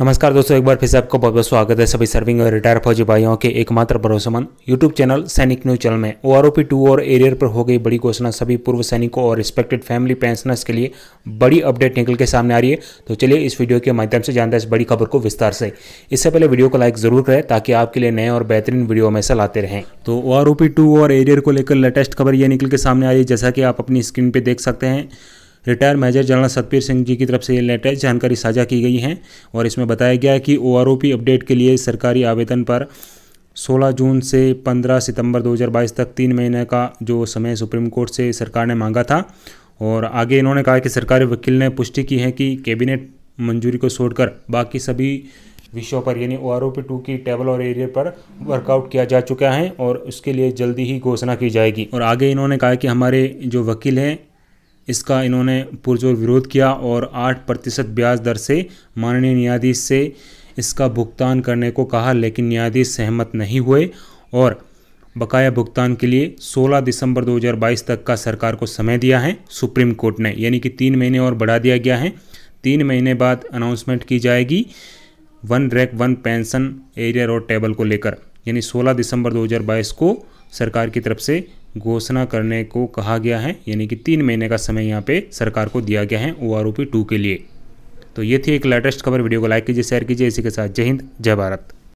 नमस्कार दोस्तों एक बार फिर से आपको बहुत बहुत स्वागत है सभी सर्विंग और रिटायर फौजी भाइयों के एकमात्र भरोसेमंद YouTube channel Sainik news channel में ओ आर टू और एरियर पर हो गई बड़ी घोषणा सभी पूर्व सैनिकों और रिस्पेक्टेड फैमिली पेंशनर्स के लिए बड़ी अपडेट निकल के सामने आ रही है तो चलिए इस वीडियो के माध्यम से जानते हैं इस बड़ी खबर को विस्तार से इससे पहले वीडियो को लाइक जरूर करें ताकि आपके लिए नए और बेहतरीन वीडियो हमेशा लाते रहें तो ओ आर और एरियर को लेकर लेटेस्ट खबर यह निकल के सामने आ रही है जैसा कि आप अपनी स्क्रीन पर देख सकते हैं retire major general Satpir Singh ji की तरफ से ये लेटेस्ट जानकारी साझा की गई है और इसमें बताया गया है कि ओ अपडेट के लिए सरकारी आवेदन पर 16 जून से 15 सितंबर 2022 तक तीन महीने का जो समय सुप्रीम कोर्ट से सरकार ने मांगा था और आगे इन्होंने कहा कि सरकारी वकील ने पुष्टि की है कि कैबिनेट मंजूरी को छोड़कर बाकी सभी विषयों पर यानी O R O P two की टेबल और एरिया पर वर्कआउट किया जा चुका है और उसके लिए जल्दी ही घोषणा की जाएगी और आगे इन्होंने कहा कि हमारे जो वकील हैं इसका इन्होंने पुरजोर विरोध किया और आठ प्रतिशत ब्याज दर से माननीय न्यायाधीश से इसका भुगतान करने को कहा लेकिन न्यायाधीश सहमत नहीं हुए और बकाया भुगतान के लिए 16 दिसंबर 2022 तक का सरकार को समय दिया है सुप्रीम कोर्ट ने यानी कि तीन महीने और बढ़ा दिया गया है तीन महीने बाद अनाउंसमेंट की जाएगी one rank one pension area road table को लेकर यानी 16 दिसंबर 2022 को सरकार की तरफ से घोषणा करने को कहा गया है यानी कि तीन महीने का समय यहाँ पे सरकार को दिया गया है ओ आर टू के लिए तो ये थी एक लेटेस्ट खबर वीडियो को लाइक कीजिए शेयर कीजिए इसी के साथ जय हिंद जय भारत